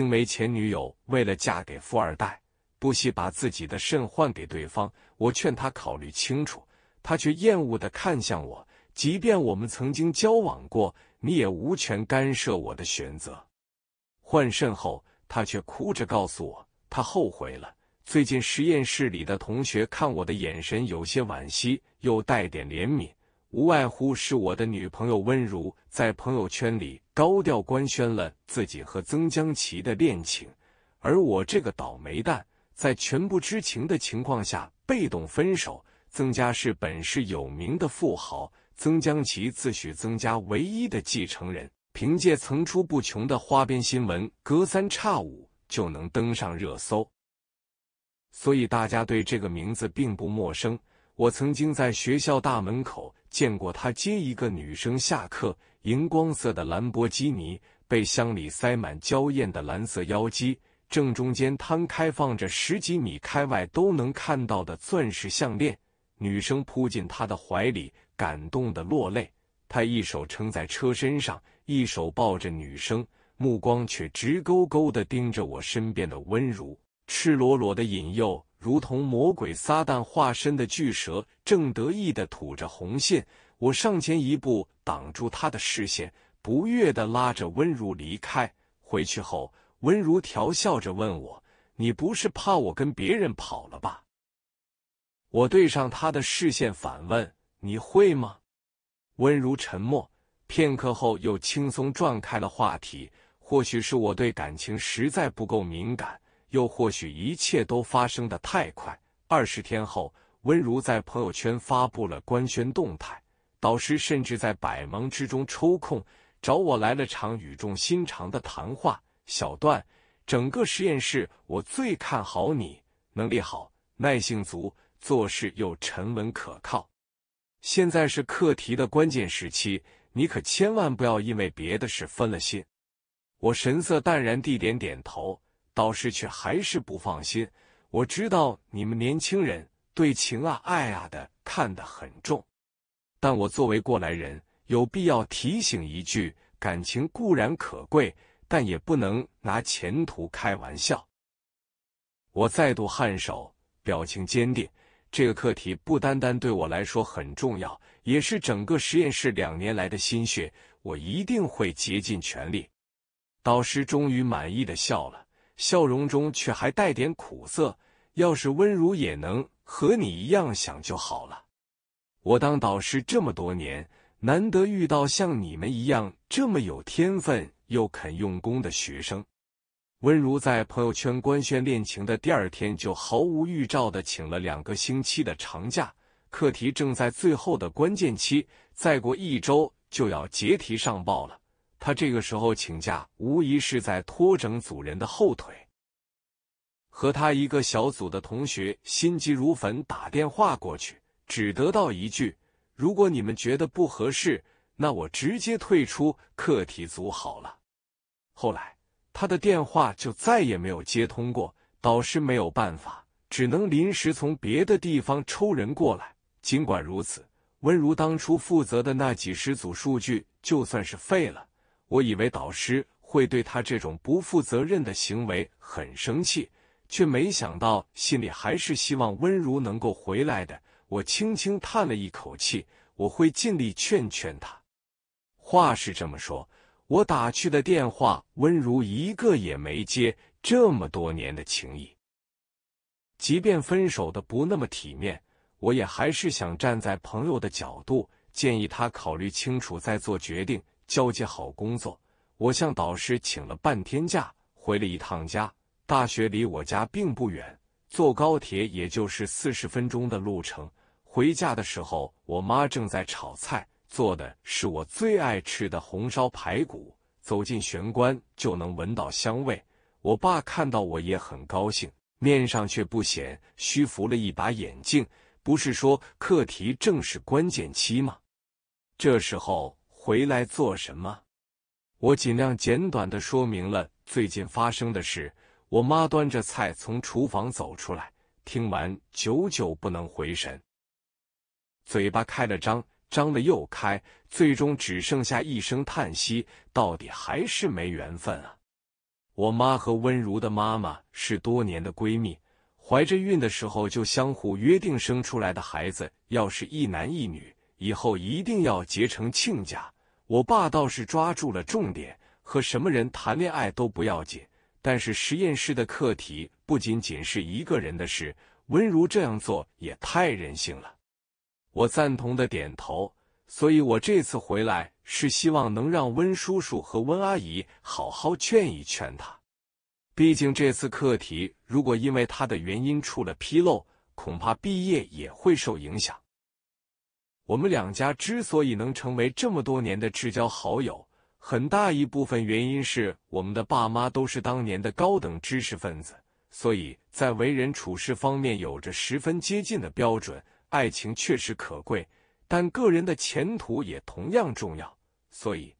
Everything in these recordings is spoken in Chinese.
青梅前女友为了嫁给富二代，不惜把自己的肾换给对方。我劝他考虑清楚，他却厌恶的看向我。即便我们曾经交往过，你也无权干涉我的选择。换肾后，他却哭着告诉我，他后悔了。最近实验室里的同学看我的眼神有些惋惜，又带点怜悯，无外乎是我的女朋友温如在朋友圈里。高调官宣了自己和曾江琪的恋情，而我这个倒霉蛋在全不知情的情况下被动分手。曾家是本市有名的富豪，曾江琪自诩曾家唯一的继承人，凭借层出不穷的花边新闻，隔三差五就能登上热搜，所以大家对这个名字并不陌生。我曾经在学校大门口见过他接一个女生下课。荧光色的兰博基尼被箱里塞满娇艳的蓝色妖姬，正中间摊开放着十几米开外都能看到的钻石项链。女生扑进他的怀里，感动的落泪。他一手撑在车身上，一手抱着女生，目光却直勾勾的盯着我身边的温如，赤裸裸的引诱，如同魔鬼撒旦化身的巨蛇，正得意的吐着红线，我上前一步挡住他的视线，不悦的拉着温如离开。回去后，温如调笑着问我：“你不是怕我跟别人跑了吧？”我对上他的视线反问：“你会吗？”温如沉默片刻后，又轻松转开了话题。或许是我对感情实在不够敏感，又或许一切都发生的太快。二十天后，温如在朋友圈发布了官宣动态。导师甚至在百忙之中抽空找我来了场语重心长的谈话。小段，整个实验室我最看好你，能力好，耐性足，做事又沉稳可靠。现在是课题的关键时期，你可千万不要因为别的事分了心。我神色淡然地点点头，导师却还是不放心。我知道你们年轻人对情啊、爱啊的看得很重。但我作为过来人，有必要提醒一句：感情固然可贵，但也不能拿前途开玩笑。我再度颔首，表情坚定。这个课题不单单对我来说很重要，也是整个实验室两年来的心血，我一定会竭尽全力。导师终于满意的笑了，笑容中却还带点苦涩。要是温如也能和你一样想就好了。我当导师这么多年，难得遇到像你们一样这么有天分又肯用功的学生。温如在朋友圈官宣恋情的第二天，就毫无预兆的请了两个星期的长假。课题正在最后的关键期，再过一周就要结题上报了。他这个时候请假，无疑是在拖整组人的后腿。和他一个小组的同学心急如焚，打电话过去。只得到一句：“如果你们觉得不合适，那我直接退出课题组好了。”后来，他的电话就再也没有接通过。导师没有办法，只能临时从别的地方抽人过来。尽管如此，温如当初负责的那几十组数据就算是废了。我以为导师会对他这种不负责任的行为很生气，却没想到心里还是希望温如能够回来的。我轻轻叹了一口气，我会尽力劝劝他。话是这么说，我打去的电话，温如一个也没接。这么多年的情谊，即便分手的不那么体面，我也还是想站在朋友的角度，建议他考虑清楚再做决定，交接好工作。我向导师请了半天假，回了一趟家。大学离我家并不远，坐高铁也就是四十分钟的路程。回家的时候，我妈正在炒菜，做的是我最爱吃的红烧排骨。走进玄关就能闻到香味。我爸看到我也很高兴，面上却不显，虚浮了一把眼镜。不是说课题正是关键期吗？这时候回来做什么？我尽量简短的说明了最近发生的事。我妈端着菜从厨房走出来，听完久久不能回神。嘴巴开了张，张了又开，最终只剩下一声叹息。到底还是没缘分啊！我妈和温如的妈妈是多年的闺蜜，怀着孕的时候就相互约定，生出来的孩子要是一男一女，以后一定要结成亲家。我爸倒是抓住了重点，和什么人谈恋爱都不要紧，但是实验室的课题不仅仅是一个人的事。温如这样做也太任性了。我赞同的点头，所以我这次回来是希望能让温叔叔和温阿姨好好劝一劝他。毕竟这次课题如果因为他的原因出了纰漏，恐怕毕业也会受影响。我们两家之所以能成为这么多年的至交好友，很大一部分原因是我们的爸妈都是当年的高等知识分子，所以在为人处事方面有着十分接近的标准。爱情确实可贵，但个人的前途也同样重要。所以，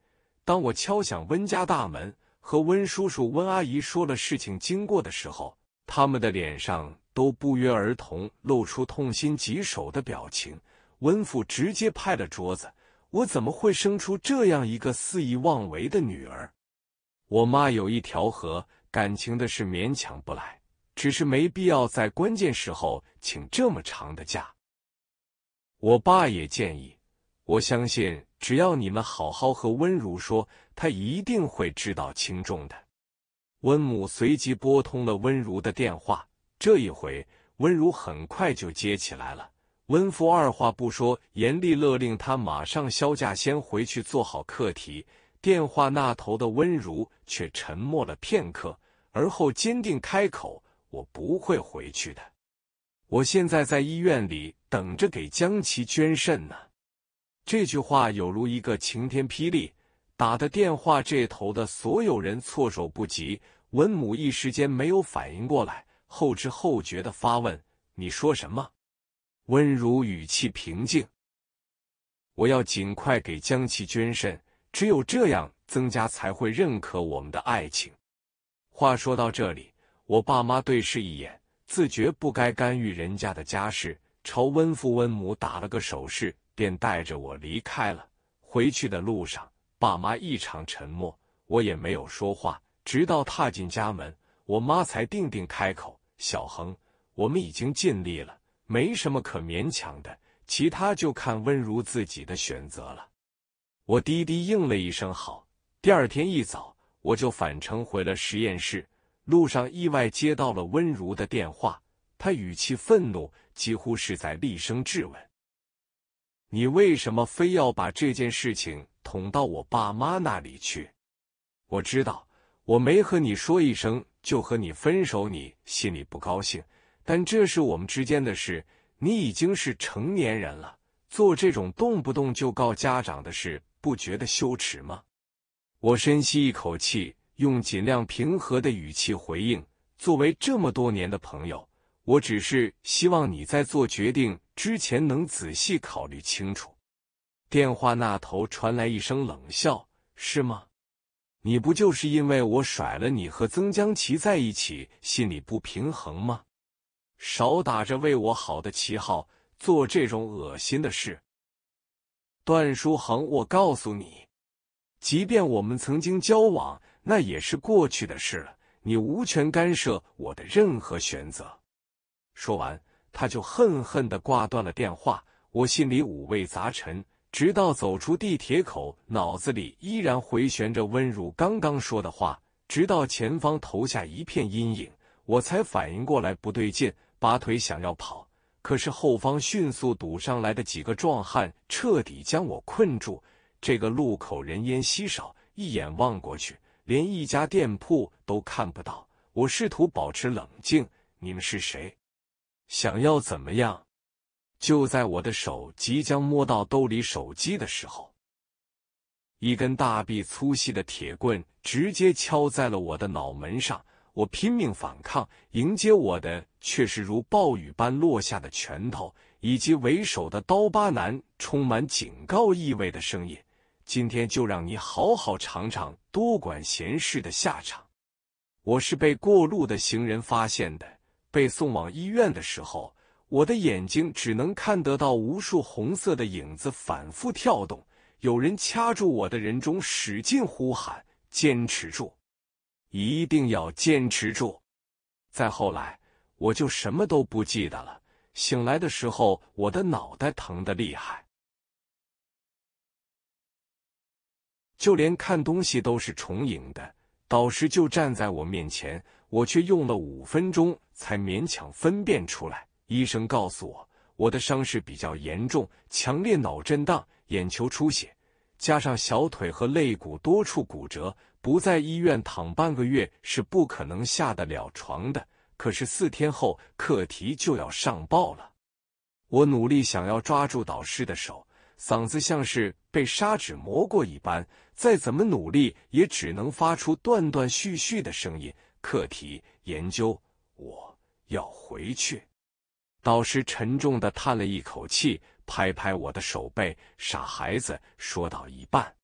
当我敲响温家大门，和温叔叔、温阿姨说了事情经过的时候，他们的脸上都不约而同露出痛心疾首的表情。温父直接拍了桌子：“我怎么会生出这样一个肆意妄为的女儿？”我妈有一条河，感情的事勉强不来，只是没必要在关键时候请这么长的假。我爸也建议，我相信只要你们好好和温如说，他一定会知道轻重的。温母随即拨通了温如的电话，这一回温如很快就接起来了。温父二话不说，严厉勒令他马上销假，先回去做好课题。电话那头的温如却沉默了片刻，而后坚定开口：“我不会回去的，我现在在医院里。”等着给江琪捐肾呢，这句话犹如一个晴天霹雳，打的电话这头的所有人措手不及。文母一时间没有反应过来，后知后觉的发问：“你说什么？”温如语气平静：“我要尽快给江琪捐肾，只有这样，曾家才会认可我们的爱情。”话说到这里，我爸妈对视一眼，自觉不该干预人家的家事。朝温父温母打了个手势，便带着我离开了。回去的路上，爸妈异常沉默，我也没有说话。直到踏进家门，我妈才定定开口：“小恒，我们已经尽力了，没什么可勉强的，其他就看温如自己的选择了。”我低低应了一声“好”。第二天一早，我就返程回了实验室。路上意外接到了温如的电话，他语气愤怒。几乎是在厉声质问：“你为什么非要把这件事情捅到我爸妈那里去？”我知道我没和你说一声就和你分手，你心里不高兴。但这是我们之间的事，你已经是成年人了，做这种动不动就告家长的事，不觉得羞耻吗？我深吸一口气，用尽量平和的语气回应：“作为这么多年的朋友。”我只是希望你在做决定之前能仔细考虑清楚。电话那头传来一声冷笑：“是吗？你不就是因为我甩了你和曾江琪在一起，心里不平衡吗？少打着为我好的旗号做这种恶心的事！”段书恒，我告诉你，即便我们曾经交往，那也是过去的事了，你无权干涉我的任何选择。说完，他就恨恨的挂断了电话。我心里五味杂陈，直到走出地铁口，脑子里依然回旋着温如刚刚说的话。直到前方投下一片阴影，我才反应过来不对劲，拔腿想要跑，可是后方迅速堵上来的几个壮汉彻底将我困住。这个路口人烟稀少，一眼望过去，连一家店铺都看不到。我试图保持冷静：“你们是谁？”想要怎么样？就在我的手即将摸到兜里手机的时候，一根大臂粗细的铁棍直接敲在了我的脑门上。我拼命反抗，迎接我的却是如暴雨般落下的拳头，以及为首的刀疤男充满警告意味的声音：“今天就让你好好尝尝多管闲事的下场。”我是被过路的行人发现的。被送往医院的时候，我的眼睛只能看得到无数红色的影子反复跳动。有人掐住我的人中，使劲呼喊：“坚持住，一定要坚持住！”再后来，我就什么都不记得了。醒来的时候，我的脑袋疼的厉害，就连看东西都是重影的。导师就站在我面前。我却用了五分钟才勉强分辨出来。医生告诉我，我的伤势比较严重，强烈脑震荡、眼球出血，加上小腿和肋骨多处骨折，不在医院躺半个月是不可能下得了床的。可是四天后课题就要上报了，我努力想要抓住导师的手，嗓子像是被砂纸磨过一般，再怎么努力也只能发出断断续续的声音。课题研究，我要回去。导师沉重的叹了一口气，拍拍我的手背，傻孩子。说到一半，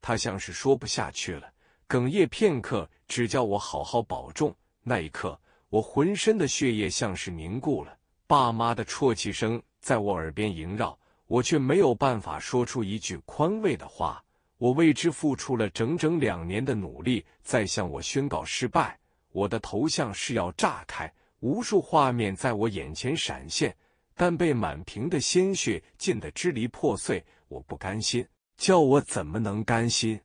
他像是说不下去了，哽咽片刻，只叫我好好保重。那一刻，我浑身的血液像是凝固了，爸妈的啜泣声在我耳边萦绕，我却没有办法说出一句宽慰的话。我为之付出了整整两年的努力，在向我宣告失败。我的头像是要炸开，无数画面在我眼前闪现，但被满屏的鲜血浸得支离破碎。我不甘心，叫我怎么能甘心？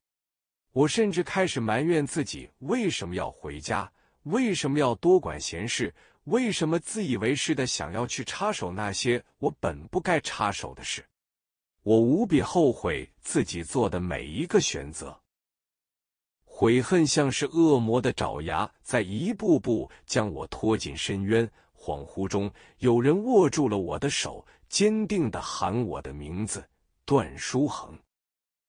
我甚至开始埋怨自己：为什么要回家？为什么要多管闲事？为什么自以为是的想要去插手那些我本不该插手的事？我无比后悔自己做的每一个选择，悔恨像是恶魔的爪牙，在一步步将我拖进深渊。恍惚中，有人握住了我的手，坚定的喊我的名字：“段书恒。”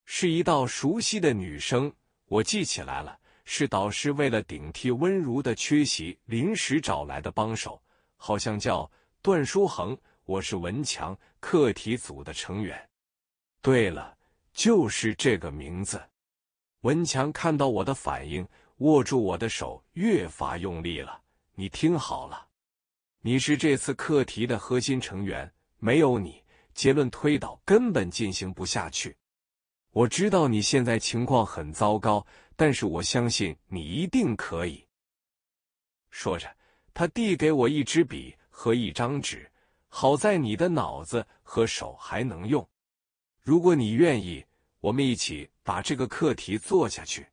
是一道熟悉的女声。我记起来了，是导师为了顶替温如的缺席，临时找来的帮手，好像叫段书恒。我是文强课题组的成员。对了，就是这个名字。文强看到我的反应，握住我的手越发用力了。你听好了，你是这次课题的核心成员，没有你，结论推导根本进行不下去。我知道你现在情况很糟糕，但是我相信你一定可以。说着，他递给我一支笔和一张纸。好在你的脑子和手还能用。如果你愿意，我们一起把这个课题做下去。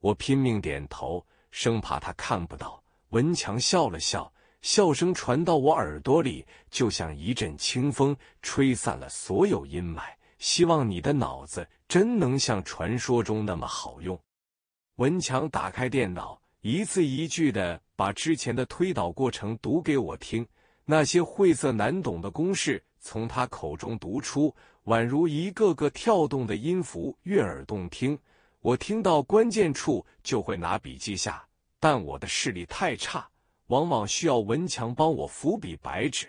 我拼命点头，生怕他看不到。文强笑了笑，笑声传到我耳朵里，就像一阵清风，吹散了所有阴霾。希望你的脑子真能像传说中那么好用。文强打开电脑，一字一句的把之前的推导过程读给我听，那些晦涩难懂的公式从他口中读出。宛如一个个跳动的音符，悦耳动听。我听到关键处就会拿笔记下，但我的视力太差，往往需要文强帮我伏笔、白纸，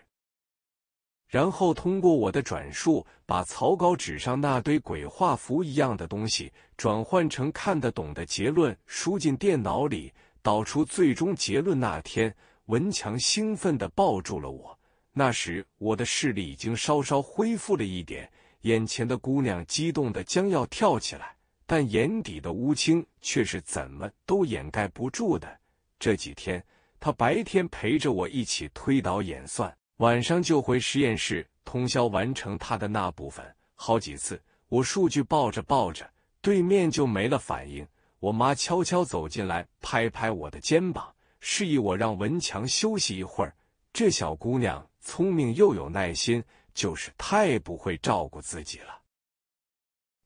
然后通过我的转述，把草稿纸上那堆鬼画符一样的东西转换成看得懂的结论，输进电脑里，导出最终结论。那天，文强兴奋的抱住了我，那时我的视力已经稍稍恢复了一点。眼前的姑娘激动得将要跳起来，但眼底的乌青却是怎么都掩盖不住的。这几天，她白天陪着我一起推导演算，晚上就回实验室通宵完成她的那部分。好几次，我数据抱着抱着，对面就没了反应。我妈悄悄走进来，拍拍我的肩膀，示意我让文强休息一会儿。这小姑娘聪明又有耐心。就是太不会照顾自己了，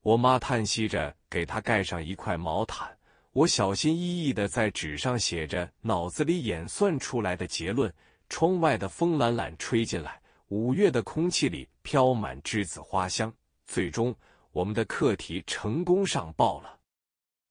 我妈叹息着给他盖上一块毛毯。我小心翼翼的在纸上写着脑子里演算出来的结论。窗外的风懒懒吹进来，五月的空气里飘满栀子花香。最终，我们的课题成功上报了，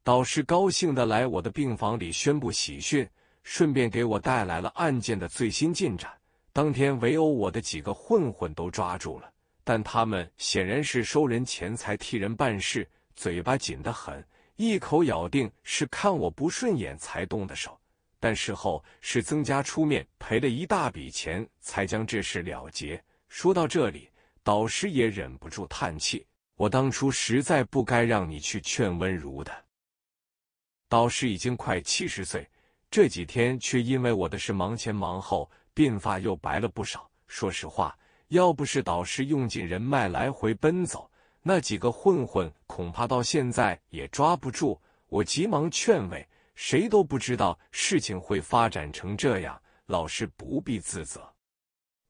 导师高兴的来我的病房里宣布喜讯，顺便给我带来了案件的最新进展。当天围殴我的几个混混都抓住了，但他们显然是收人钱财替人办事，嘴巴紧得很，一口咬定是看我不顺眼才动的手。但事后是曾家出面赔了一大笔钱，才将这事了结。说到这里，导师也忍不住叹气：“我当初实在不该让你去劝温如的。”导师已经快七十岁，这几天却因为我的事忙前忙后。鬓发又白了不少。说实话，要不是导师用尽人脉来回奔走，那几个混混恐怕到现在也抓不住。我急忙劝慰：“谁都不知道事情会发展成这样，老师不必自责。”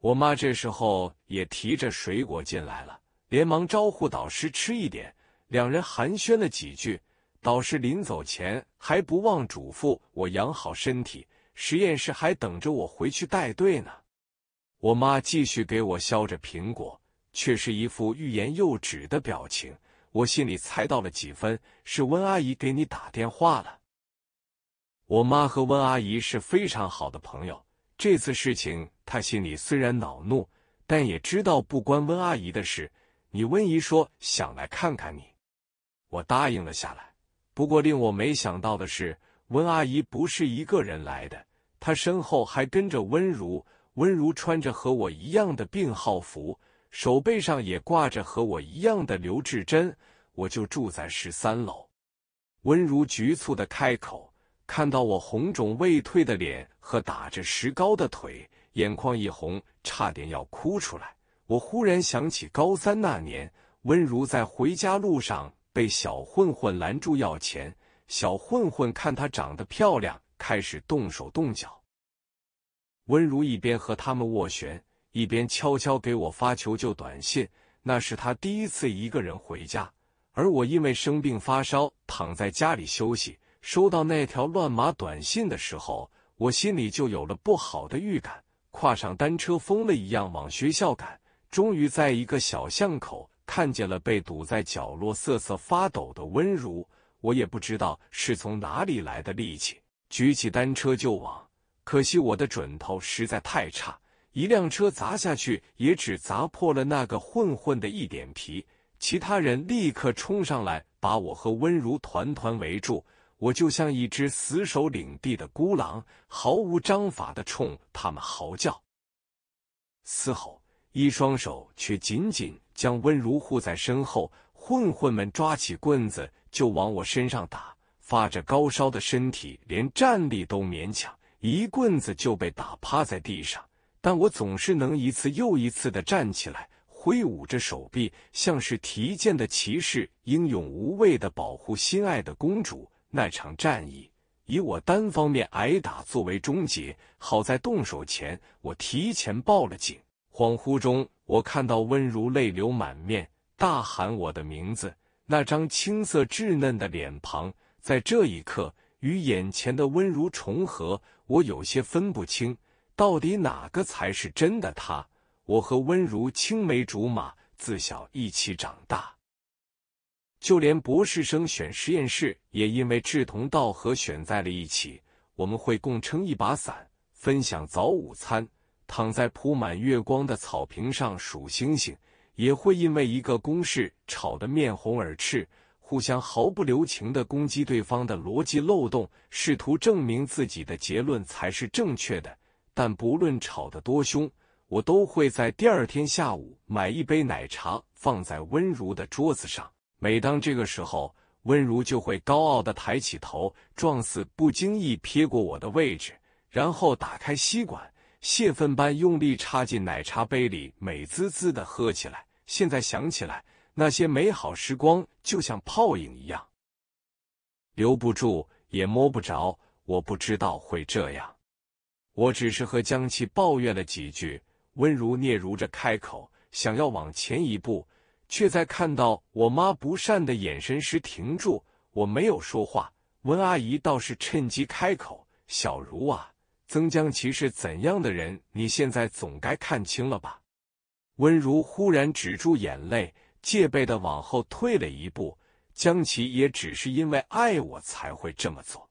我妈这时候也提着水果进来了，连忙招呼导师吃一点。两人寒暄了几句，导师临走前还不忘嘱咐我养好身体。实验室还等着我回去带队呢。我妈继续给我削着苹果，却是一副欲言又止的表情。我心里猜到了几分，是温阿姨给你打电话了。我妈和温阿姨是非常好的朋友，这次事情她心里虽然恼怒，但也知道不关温阿姨的事。你温姨说想来看看你，我答应了下来。不过令我没想到的是，温阿姨不是一个人来的。他身后还跟着温如，温如穿着和我一样的病号服，手背上也挂着和我一样的留置针。我就住在十三楼。温如局促的开口，看到我红肿未退的脸和打着石膏的腿，眼眶一红，差点要哭出来。我忽然想起高三那年，温如在回家路上被小混混拦住要钱，小混混看她长得漂亮。开始动手动脚，温如一边和他们斡旋，一边悄悄给我发求救短信。那是他第一次一个人回家，而我因为生病发烧躺在家里休息。收到那条乱码短信的时候，我心里就有了不好的预感，跨上单车疯了一样往学校赶。终于在一个小巷口看见了被堵在角落瑟瑟发抖的温如，我也不知道是从哪里来的力气。举起单车就往，可惜我的准头实在太差，一辆车砸下去也只砸破了那个混混的一点皮。其他人立刻冲上来，把我和温如团团围住。我就像一只死守领地的孤狼，毫无章法的冲他们嚎叫、嘶吼，一双手却紧紧将温如护在身后。混混们抓起棍子就往我身上打。发着高烧的身体，连站立都勉强，一棍子就被打趴在地上。但我总是能一次又一次的站起来，挥舞着手臂，像是提剑的骑士，英勇无畏的保护心爱的公主。那场战役以我单方面挨打作为终结。好在动手前，我提前报了警。恍惚中，我看到温如泪流满面，大喊我的名字。那张青涩稚嫩的脸庞。在这一刻，与眼前的温如重合，我有些分不清，到底哪个才是真的他。我和温如青梅竹马，自小一起长大，就连博士生选实验室，也因为志同道合选在了一起。我们会共撑一把伞，分享早午餐，躺在铺满月光的草坪上数星星，也会因为一个公式吵得面红耳赤。互相毫不留情的攻击对方的逻辑漏洞，试图证明自己的结论才是正确的。但不论吵得多凶，我都会在第二天下午买一杯奶茶放在温如的桌子上。每当这个时候，温如就会高傲的抬起头，撞死不经意瞥过我的位置，然后打开吸管，泄愤般用力插进奶茶杯里，美滋滋的喝起来。现在想起来。那些美好时光就像泡影一样，留不住也摸不着。我不知道会这样，我只是和江琪抱怨了几句。温如嗫嚅着开口，想要往前一步，却在看到我妈不善的眼神时停住。我没有说话，温阿姨倒是趁机开口：“小如啊，曾江琪是怎样的人，你现在总该看清了吧？”温如忽然止住眼泪。戒备的往后退了一步，江琪也只是因为爱我才会这么做。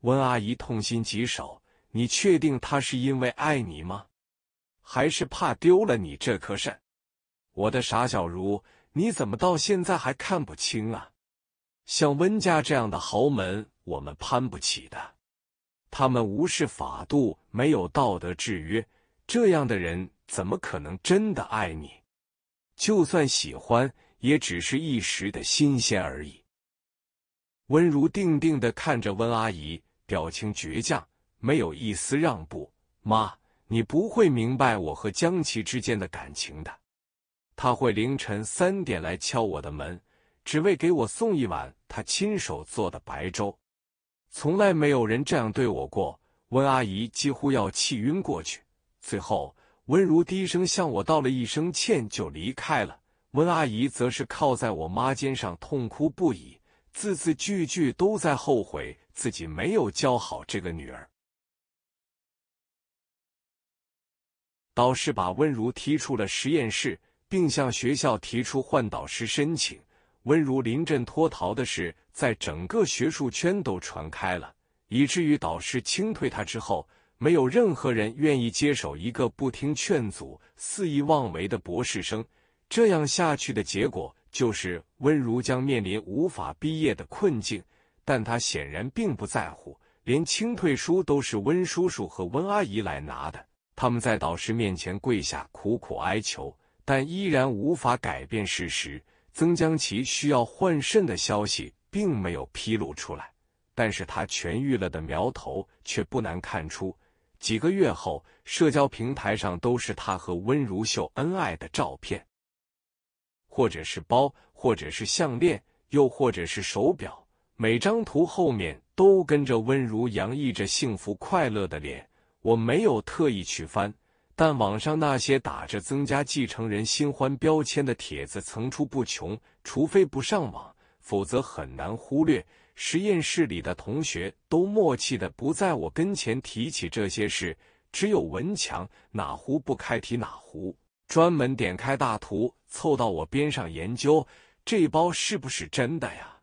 温阿姨痛心疾首：“你确定他是因为爱你吗？还是怕丢了你这颗肾？”我的傻小茹，你怎么到现在还看不清啊？像温家这样的豪门，我们攀不起的。他们无视法度，没有道德制约，这样的人怎么可能真的爱你？就算喜欢，也只是一时的新鲜而已。温如定定的看着温阿姨，表情倔强，没有一丝让步。妈，你不会明白我和江琪之间的感情的。他会凌晨三点来敲我的门，只为给我送一碗他亲手做的白粥。从来没有人这样对我过。温阿姨几乎要气晕过去，最后。温如低声向我道了一声歉，就离开了。温阿姨则是靠在我妈肩上痛哭不已，字字句句都在后悔自己没有教好这个女儿。导师把温如踢出了实验室，并向学校提出换导师申请。温如临阵脱逃的事，在整个学术圈都传开了，以至于导师清退她之后。没有任何人愿意接手一个不听劝阻、肆意妄为的博士生。这样下去的结果就是，温如将面临无法毕业的困境。但他显然并不在乎，连清退书都是温叔叔和温阿姨来拿的。他们在导师面前跪下，苦苦哀求，但依然无法改变事实。曾将其需要换肾的消息并没有披露出来，但是他痊愈了的苗头却不难看出。几个月后，社交平台上都是他和温如秀恩爱的照片，或者是包，或者是项链，又或者是手表。每张图后面都跟着温如洋溢着幸福快乐的脸。我没有特意去翻，但网上那些打着“增加继承人新欢”标签的帖子层出不穷，除非不上网，否则很难忽略。实验室里的同学都默契的不在我跟前提起这些事，只有文强哪壶不开提哪壶，专门点开大图，凑到我边上研究这包是不是真的呀？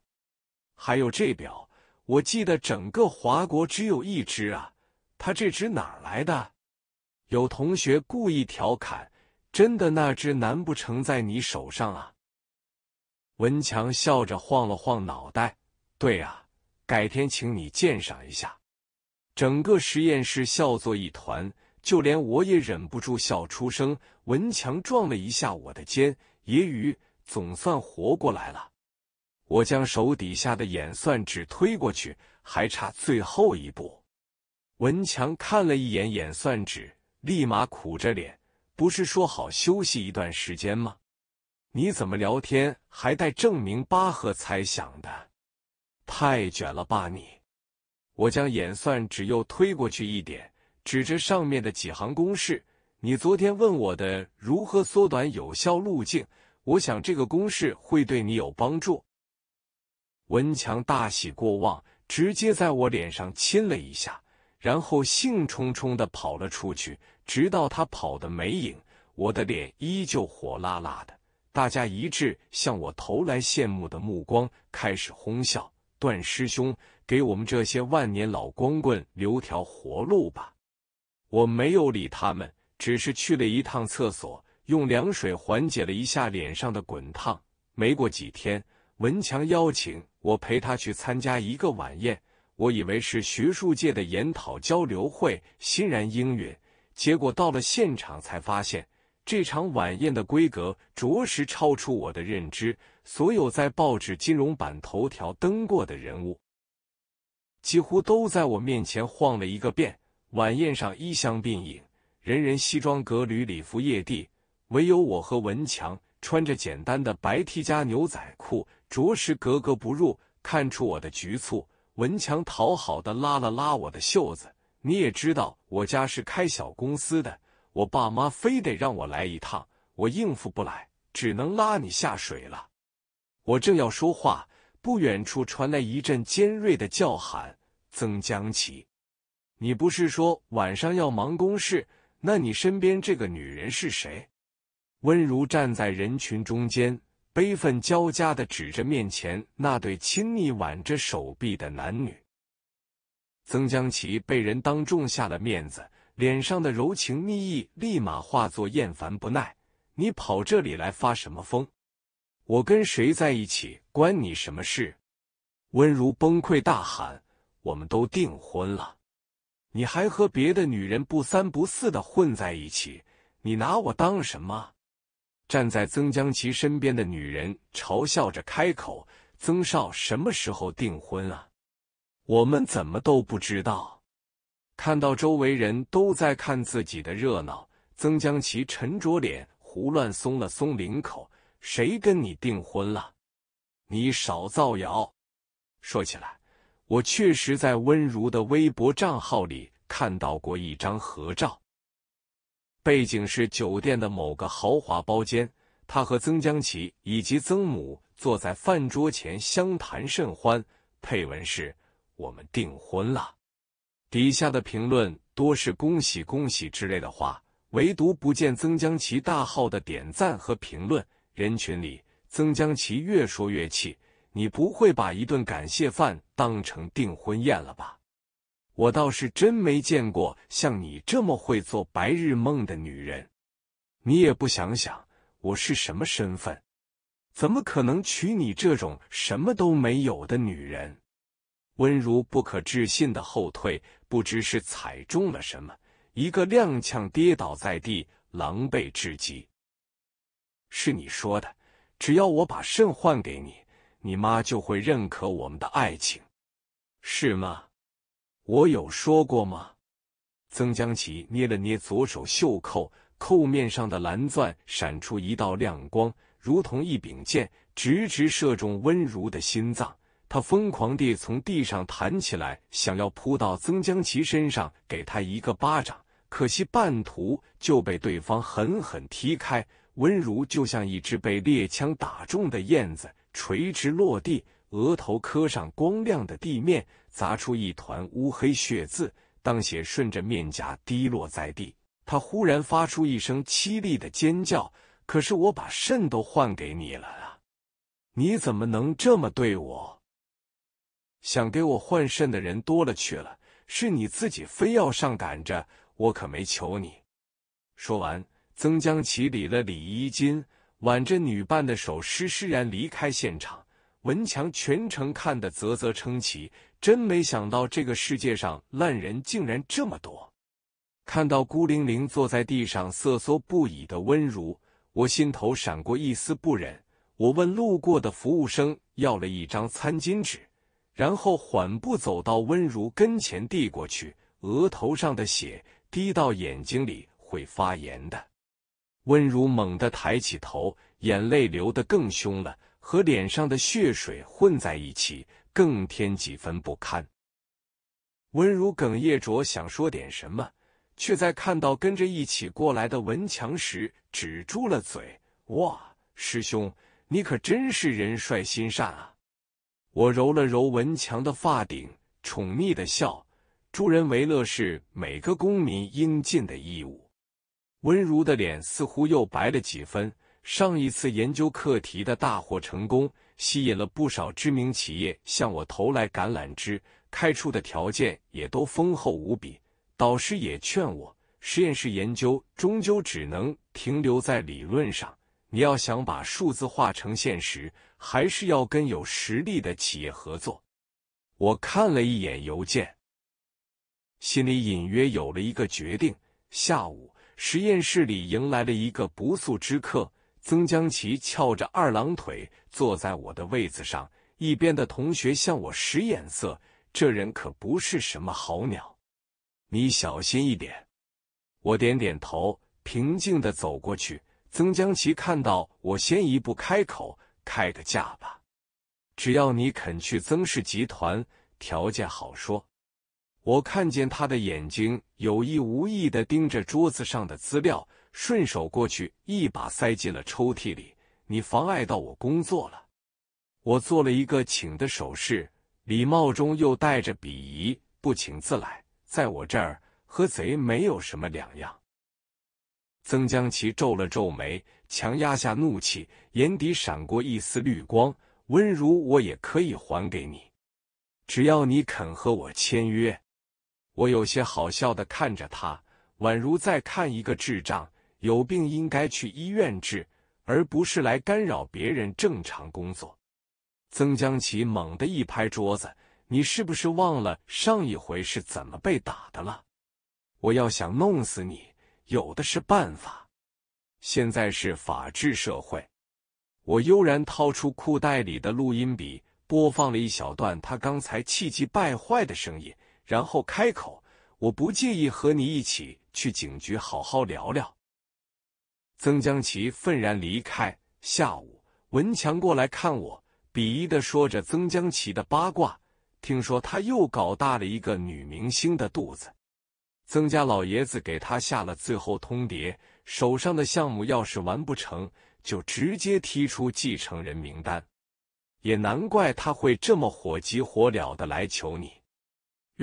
还有这表，我记得整个华国只有一只啊，他这只哪儿来的？有同学故意调侃：“真的那只难不成在你手上啊？”文强笑着晃了晃脑袋。对啊，改天请你鉴赏一下。整个实验室笑作一团，就连我也忍不住笑出声。文强撞了一下我的肩，揶揄：“总算活过来了。”我将手底下的演算纸推过去，还差最后一步。文强看了一眼演算纸，立马苦着脸：“不是说好休息一段时间吗？你怎么聊天还带证明巴赫猜想的？”太卷了吧你！我将演算纸又推过去一点，指着上面的几行公式。你昨天问我的如何缩短有效路径，我想这个公式会对你有帮助。文强大喜过望，直接在我脸上亲了一下，然后兴冲冲的跑了出去。直到他跑的没影，我的脸依旧火辣辣的。大家一致向我投来羡慕的目光，开始哄笑。段师兄，给我们这些万年老光棍留条活路吧！我没有理他们，只是去了一趟厕所，用凉水缓解了一下脸上的滚烫。没过几天，文强邀请我陪他去参加一个晚宴，我以为是学术界的研讨交流会，欣然应允。结果到了现场，才发现这场晚宴的规格着实超出我的认知。所有在报纸金融版头条登过的人物，几乎都在我面前晃了一个遍。晚宴上衣香鬓影，人人西装革履、礼服曳地，唯有我和文强穿着简单的白 T 加牛仔裤，着实格格不入。看出我的局促，文强讨好的拉了拉我的袖子：“你也知道，我家是开小公司的，我爸妈非得让我来一趟，我应付不来，只能拉你下水了。”我正要说话，不远处传来一阵尖锐的叫喊：“曾江琪，你不是说晚上要忙公事？那你身边这个女人是谁？”温如站在人群中间，悲愤交加的指着面前那对亲密挽着手臂的男女。曾江琪被人当众下了面子，脸上的柔情蜜意立马化作厌烦不耐。你跑这里来发什么疯？我跟谁在一起关你什么事？温如崩溃大喊：“我们都订婚了，你还和别的女人不三不四的混在一起，你拿我当什么？”站在曾江琪身边的女人嘲笑着开口：“曾少什么时候订婚啊？我们怎么都不知道？”看到周围人都在看自己的热闹，曾江琪沉着脸，胡乱松了松领口。谁跟你订婚了？你少造谣！说起来，我确实在温如的微博账号里看到过一张合照，背景是酒店的某个豪华包间，他和曾江琪以及曾母坐在饭桌前相谈甚欢，配文是“我们订婚了”。底下的评论多是“恭喜恭喜”之类的话，唯独不见曾江琪大号的点赞和评论。人群里，曾江琪越说越气：“你不会把一顿感谢饭当成订婚宴了吧？我倒是真没见过像你这么会做白日梦的女人。你也不想想，我是什么身份，怎么可能娶你这种什么都没有的女人？”温如不可置信的后退，不知是踩中了什么，一个踉跄跌倒在地，狼狈至极。是你说的，只要我把肾换给你，你妈就会认可我们的爱情，是吗？我有说过吗？曾江奇捏了捏左手袖扣，扣面上的蓝钻闪出一道亮光，如同一柄剑，直直射中温如的心脏。他疯狂地从地上弹起来，想要扑到曾江奇身上，给他一个巴掌，可惜半途就被对方狠狠踢开。温如就像一只被猎枪打中的燕子，垂直落地，额头磕上光亮的地面，砸出一团乌黑血渍。当血顺着面颊滴落在地，他忽然发出一声凄厉的尖叫。可是我把肾都换给你了啊！你怎么能这么对我？想给我换肾的人多了去了，是你自己非要上赶着，我可没求你。说完。曾将其理了理衣襟，挽着女伴的手，施施然离开现场。文强全程看的啧啧称奇，真没想到这个世界上烂人竟然这么多。看到孤零零坐在地上瑟缩不已的温如，我心头闪过一丝不忍。我问路过的服务生要了一张餐巾纸，然后缓步走到温如跟前递过去，额头上的血滴到眼睛里会发炎的。温如猛地抬起头，眼泪流得更凶了，和脸上的血水混在一起，更添几分不堪。温如哽咽着想说点什么，却在看到跟着一起过来的文强时止住了嘴。哇，师兄，你可真是人帅心善啊！我揉了揉文强的发顶，宠溺的笑：“助人为乐是每个公民应尽的义务。”温如的脸似乎又白了几分。上一次研究课题的大获成功，吸引了不少知名企业向我投来橄榄枝，开出的条件也都丰厚无比。导师也劝我，实验室研究终究只能停留在理论上，你要想把数字化成现实，还是要跟有实力的企业合作。我看了一眼邮件，心里隐约有了一个决定。下午。实验室里迎来了一个不速之客，曾江奇翘着二郎腿坐在我的位子上，一边的同学向我使眼色，这人可不是什么好鸟，你小心一点。我点点头，平静的走过去。曾江齐看到我先一步开口：“开个价吧，只要你肯去曾氏集团，条件好说。”我看见他的眼睛有意无意的盯着桌子上的资料，顺手过去一把塞进了抽屉里。你妨碍到我工作了，我做了一个请的手势，礼貌中又带着鄙夷。不请自来，在我这儿和贼没有什么两样。曾江其皱了皱眉，强压下怒气，眼底闪过一丝绿光。温如我也可以还给你，只要你肯和我签约。我有些好笑的看着他，宛如在看一个智障，有病应该去医院治，而不是来干扰别人正常工作。曾江奇猛地一拍桌子：“你是不是忘了上一回是怎么被打的了？我要想弄死你，有的是办法。现在是法治社会。”我悠然掏出裤袋里的录音笔，播放了一小段他刚才气急败坏的声音。然后开口，我不介意和你一起去警局好好聊聊。曾江奇愤然离开。下午，文强过来看我，鄙夷的说着曾江奇的八卦。听说他又搞大了一个女明星的肚子。曾家老爷子给他下了最后通牒：手上的项目要是完不成就直接踢出继承人名单。也难怪他会这么火急火燎的来求你。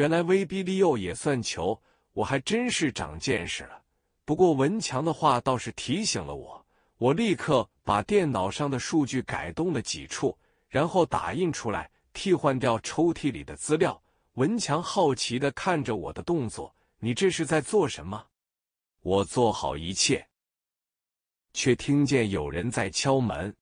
原来威逼利诱也算球，我还真是长见识了。不过文强的话倒是提醒了我，我立刻把电脑上的数据改动了几处，然后打印出来，替换掉抽屉里的资料。文强好奇的看着我的动作，你这是在做什么？我做好一切，却听见有人在敲门。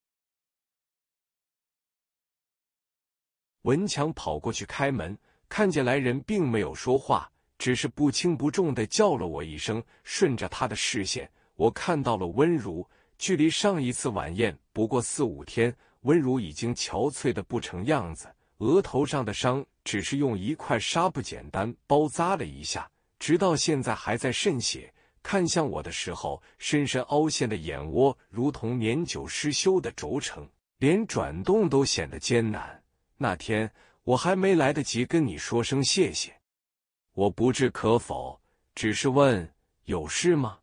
文强跑过去开门。看见来人，并没有说话，只是不轻不重的叫了我一声。顺着他的视线，我看到了温如。距离上一次晚宴不过四五天，温如已经憔悴的不成样子，额头上的伤只是用一块纱布简单包扎了一下，直到现在还在渗血。看向我的时候，深深凹陷的眼窝如同年久失修的轴承，连转动都显得艰难。那天。我还没来得及跟你说声谢谢，我不置可否，只是问有事吗？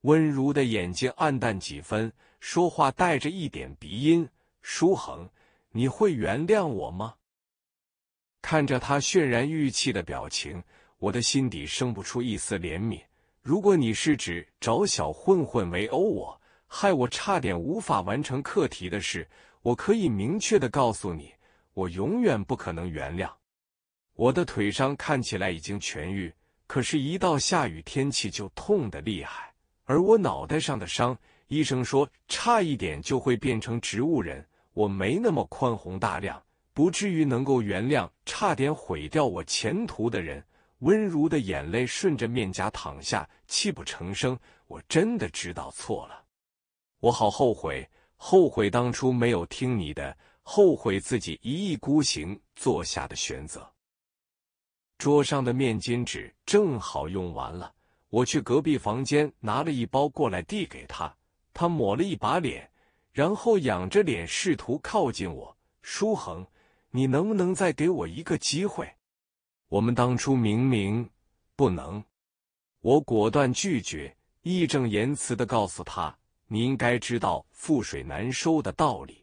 温如的眼睛暗淡几分，说话带着一点鼻音：“书恒，你会原谅我吗？”看着他泫然欲泣的表情，我的心底生不出一丝怜悯。如果你是指找小混混围殴我，害我差点无法完成课题的事，我可以明确的告诉你。我永远不可能原谅。我的腿伤看起来已经痊愈，可是，一到下雨天气就痛得厉害。而我脑袋上的伤，医生说差一点就会变成植物人。我没那么宽宏大量，不至于能够原谅差点毁掉我前途的人。温如的眼泪顺着面颊淌下，泣不成声。我真的知道错了，我好后悔，后悔当初没有听你的。后悔自己一意孤行做下的选择。桌上的面巾纸正好用完了，我去隔壁房间拿了一包过来递给他。他抹了一把脸，然后仰着脸试图靠近我。书恒，你能不能再给我一个机会？我们当初明明不能。我果断拒绝，义正言辞的告诉他：“你应该知道覆水难收的道理。”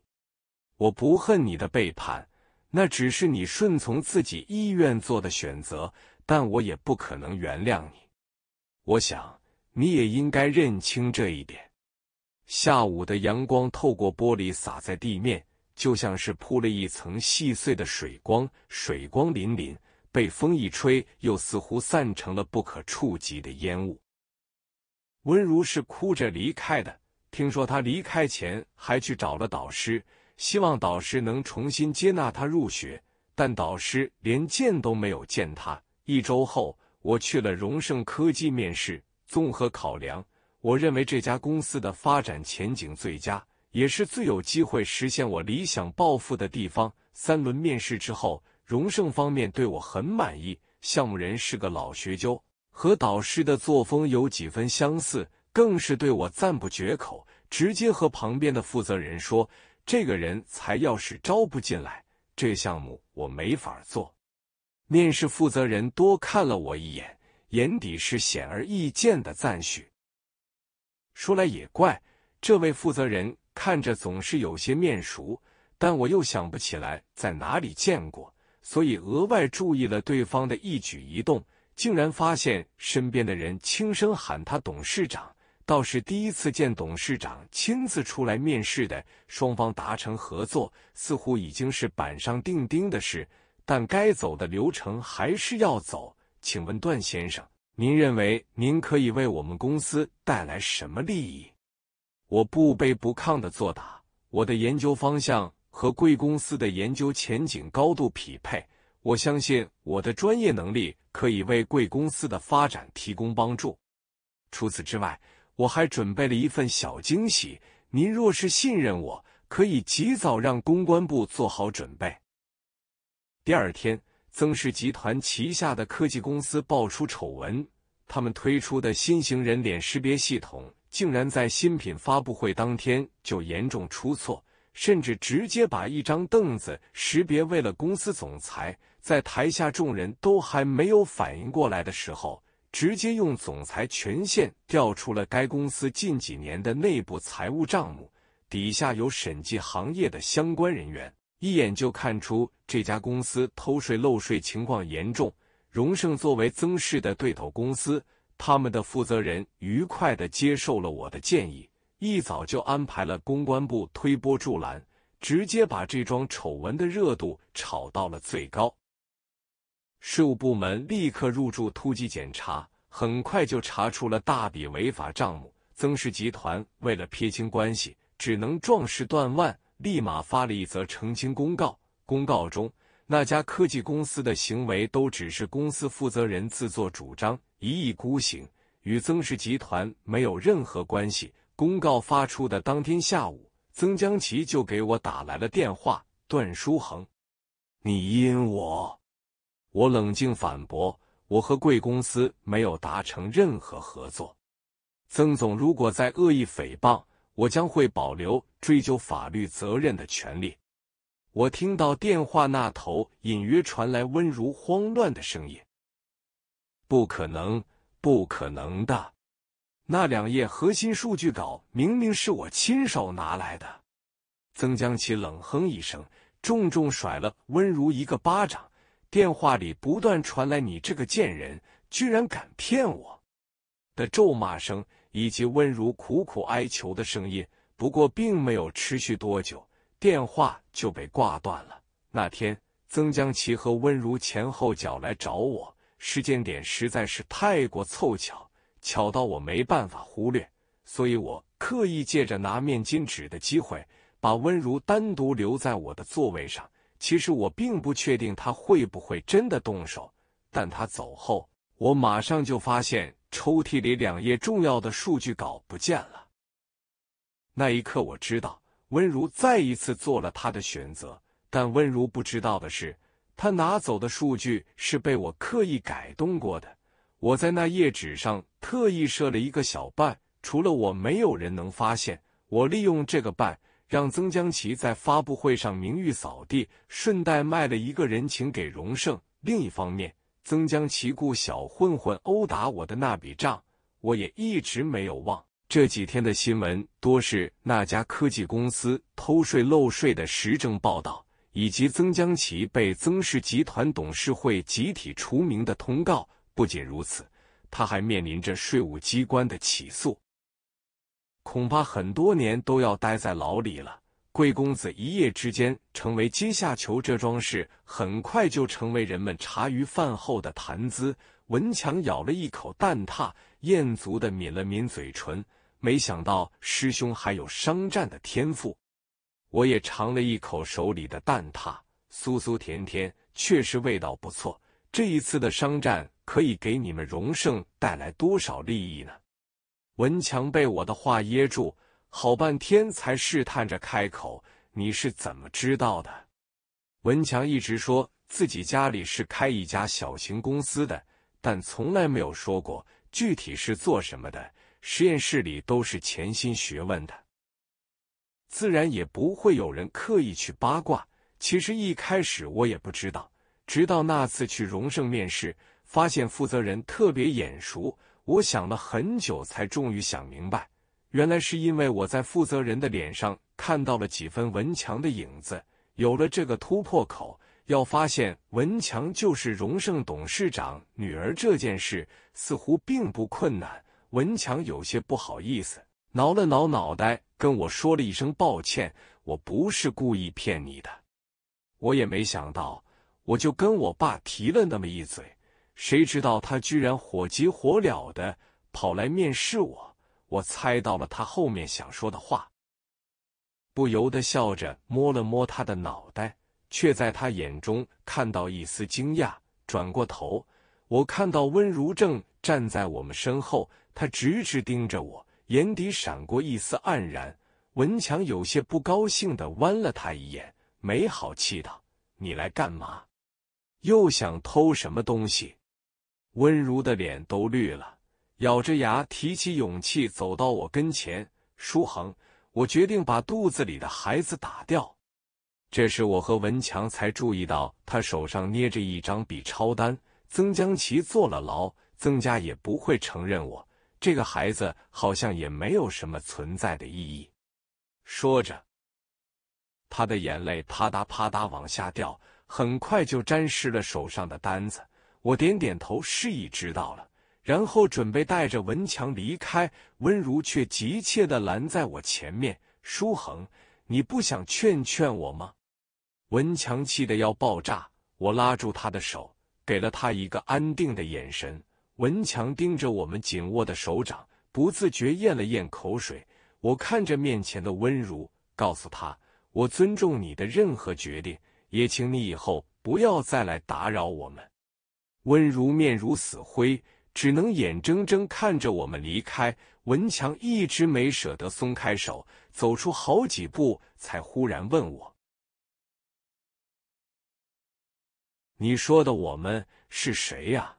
我不恨你的背叛，那只是你顺从自己意愿做的选择，但我也不可能原谅你。我想你也应该认清这一点。下午的阳光透过玻璃洒在地面，就像是铺了一层细碎的水光，水光粼粼，被风一吹，又似乎散成了不可触及的烟雾。温如是哭着离开的，听说他离开前还去找了导师。希望导师能重新接纳他入学，但导师连见都没有见他。一周后，我去了荣盛科技面试。综合考量，我认为这家公司的发展前景最佳，也是最有机会实现我理想抱负的地方。三轮面试之后，荣盛方面对我很满意。项目人是个老学究，和导师的作风有几分相似，更是对我赞不绝口，直接和旁边的负责人说。这个人才要是招不进来，这项目我没法做。面试负责人多看了我一眼，眼底是显而易见的赞许。说来也怪，这位负责人看着总是有些面熟，但我又想不起来在哪里见过，所以额外注意了对方的一举一动，竟然发现身边的人轻声喊他董事长。倒是第一次见董事长亲自出来面试的，双方达成合作似乎已经是板上钉钉的事，但该走的流程还是要走。请问段先生，您认为您可以为我们公司带来什么利益？我不卑不亢的作答：我的研究方向和贵公司的研究前景高度匹配，我相信我的专业能力可以为贵公司的发展提供帮助。除此之外。我还准备了一份小惊喜，您若是信任我，可以及早让公关部做好准备。第二天，曾氏集团旗下的科技公司爆出丑闻，他们推出的新型人脸识别系统竟然在新品发布会当天就严重出错，甚至直接把一张凳子识别为了公司总裁，在台下众人都还没有反应过来的时候。直接用总裁权限调出了该公司近几年的内部财务账目，底下有审计行业的相关人员，一眼就看出这家公司偷税漏税情况严重。荣盛作为曾氏的对头公司，他们的负责人愉快地接受了我的建议，一早就安排了公关部推波助澜，直接把这桩丑闻的热度炒到了最高。税务部门立刻入驻突击检查，很快就查出了大笔违法账目。曾氏集团为了撇清关系，只能壮士断腕，立马发了一则澄清公告。公告中，那家科技公司的行为都只是公司负责人自作主张、一意孤行，与曾氏集团没有任何关系。公告发出的当天下午，曾江奇就给我打来了电话：“段书恒，你阴我。”我冷静反驳：“我和贵公司没有达成任何合作。”曾总，如果再恶意诽谤，我将会保留追究法律责任的权利。我听到电话那头隐约传来温如慌乱的声音：“不可能，不可能的！那两页核心数据稿明明是我亲手拿来的。”曾江奇冷哼一声，重重甩了温如一个巴掌。电话里不断传来“你这个贱人，居然敢骗我”的咒骂声，以及温如苦苦哀求的声音。不过，并没有持续多久，电话就被挂断了。那天，曾江琪和温如前后脚来找我，时间点实在是太过凑巧，巧到我没办法忽略，所以我刻意借着拿面巾纸的机会，把温如单独留在我的座位上。其实我并不确定他会不会真的动手，但他走后，我马上就发现抽屉里两页重要的数据稿不见了。那一刻，我知道温如再一次做了他的选择。但温如不知道的是，他拿走的数据是被我刻意改动过的。我在那页纸上特意设了一个小半，除了我，没有人能发现。我利用这个半。让曾江奇在发布会上名誉扫地，顺带卖了一个人情给荣盛。另一方面，曾江奇雇小混混殴打我的那笔账，我也一直没有忘。这几天的新闻多是那家科技公司偷税漏税的实证报道，以及曾江奇被曾氏集团董事会集体除名的通告。不仅如此，他还面临着税务机关的起诉。恐怕很多年都要待在牢里了。贵公子一夜之间成为阶下囚，这桩事很快就成为人们茶余饭后的谈资。文强咬了一口蛋挞，餍足的抿了抿嘴唇。没想到师兄还有商战的天赋。我也尝了一口手里的蛋挞，酥酥甜甜，确实味道不错。这一次的商战可以给你们荣盛带来多少利益呢？文强被我的话噎住，好半天才试探着开口：“你是怎么知道的？”文强一直说自己家里是开一家小型公司的，但从来没有说过具体是做什么的。实验室里都是潜心学问的，自然也不会有人刻意去八卦。其实一开始我也不知道，直到那次去荣盛面试，发现负责人特别眼熟。我想了很久，才终于想明白，原来是因为我在负责人的脸上看到了几分文强的影子。有了这个突破口，要发现文强就是荣盛董事长女儿这件事，似乎并不困难。文强有些不好意思，挠了挠脑袋，跟我说了一声抱歉：“我不是故意骗你的，我也没想到，我就跟我爸提了那么一嘴。”谁知道他居然火急火燎的跑来面试我，我猜到了他后面想说的话，不由得笑着摸了摸他的脑袋，却在他眼中看到一丝惊讶。转过头，我看到温如正站在我们身后，他直直盯着我，眼底闪过一丝黯然。文强有些不高兴的弯了他一眼，没好气道：“你来干嘛？又想偷什么东西？”温如的脸都绿了，咬着牙提起勇气走到我跟前。书恒，我决定把肚子里的孩子打掉。这时，我和文强才注意到他手上捏着一张笔抄单。曾江齐坐了牢，曾家也不会承认我这个孩子，好像也没有什么存在的意义。说着，他的眼泪啪嗒啪嗒往下掉，很快就沾湿了手上的单子。我点点头，示意知道了，然后准备带着文强离开。温如却急切的拦在我前面：“舒恒，你不想劝劝我吗？”文强气的要爆炸，我拉住他的手，给了他一个安定的眼神。文强盯着我们紧握的手掌，不自觉咽了咽口水。我看着面前的温如，告诉他：“我尊重你的任何决定，也请你以后不要再来打扰我们。”温如面如死灰，只能眼睁睁看着我们离开。文强一直没舍得松开手，走出好几步，才忽然问我：“你说的我们是谁呀？”